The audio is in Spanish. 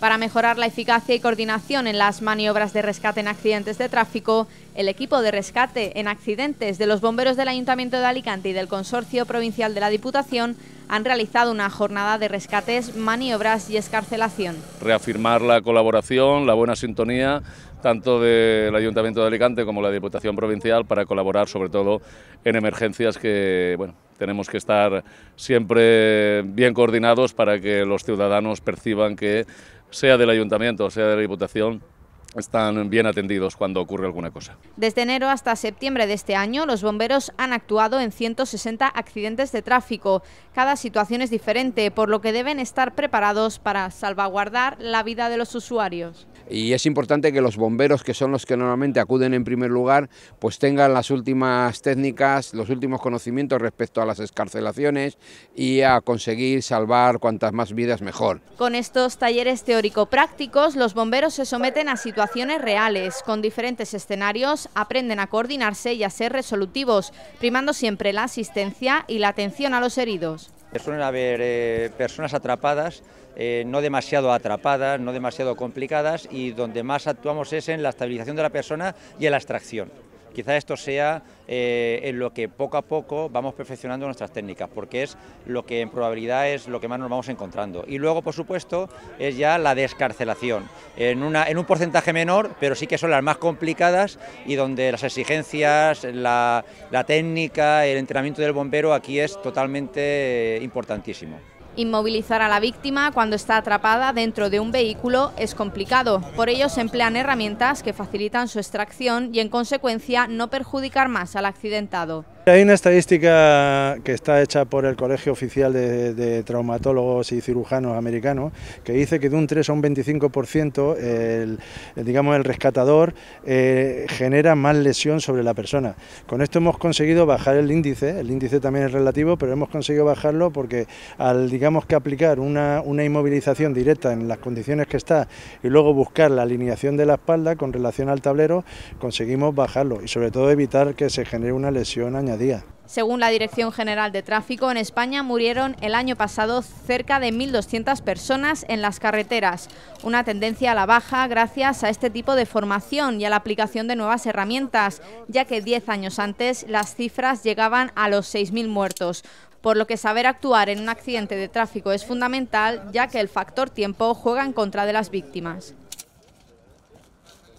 Para mejorar la eficacia y coordinación en las maniobras de rescate en accidentes de tráfico, el equipo de rescate en accidentes de los bomberos del Ayuntamiento de Alicante y del Consorcio Provincial de la Diputación han realizado una jornada de rescates, maniobras y escarcelación. Reafirmar la colaboración, la buena sintonía tanto del Ayuntamiento de Alicante como la Diputación Provincial para colaborar sobre todo en emergencias que, bueno, tenemos que estar siempre bien coordinados para que los ciudadanos perciban que sea del Ayuntamiento, sea de la Diputación, están bien atendidos cuando ocurre alguna cosa. Desde enero hasta septiembre de este año, los bomberos han actuado en 160 accidentes de tráfico. Cada situación es diferente, por lo que deben estar preparados para salvaguardar la vida de los usuarios. Y es importante que los bomberos, que son los que normalmente acuden en primer lugar, pues tengan las últimas técnicas, los últimos conocimientos respecto a las escarcelaciones y a conseguir salvar cuantas más vidas mejor. Con estos talleres teórico-prácticos, los bomberos se someten a situaciones situaciones reales, con diferentes escenarios, aprenden a coordinarse y a ser resolutivos, primando siempre la asistencia y la atención a los heridos. Suelen haber eh, personas atrapadas, eh, no demasiado atrapadas, no demasiado complicadas y donde más actuamos es en la estabilización de la persona y en la extracción. Quizás esto sea eh, en lo que poco a poco vamos perfeccionando nuestras técnicas, porque es lo que en probabilidad es lo que más nos vamos encontrando. Y luego, por supuesto, es ya la descarcelación, en, un porcentaje menor, pero sí que son las más complicadas y donde las exigencias, la técnica, el entrenamiento del bombero aquí es totalmente eh, importantísimo. Inmovilizar a la víctima cuando está atrapada dentro de un vehículo es complicado, por ello se emplean herramientas que facilitan su extracción y en consecuencia no perjudicar más al accidentado. Hay una estadística que está hecha por el Colegio Oficial de, Traumatólogos y Cirujanos Americanos que dice que de un 3 a un 25% el, digamos, el rescatador eh, genera más lesión sobre la persona. Con esto hemos conseguido bajar el índice, el índice también es relativo, pero hemos conseguido bajarlo porque al digamos que aplicar una inmovilización directa en las condiciones que está y luego buscar la alineación de la espalda con relación al tablero, conseguimos bajarlo y sobre todo evitar que se genere una lesión añadida. Según la Dirección General de Tráfico, en España murieron el año pasado cerca de 1.200 personas en las carreteras, una tendencia a la baja gracias a este tipo de formación y a la aplicación de nuevas herramientas, ya que 10 años antes las cifras llegaban a los 6.000 muertos. Por lo que saber actuar en un accidente de tráfico es fundamental, ya que el factor tiempo juega en contra de las víctimas.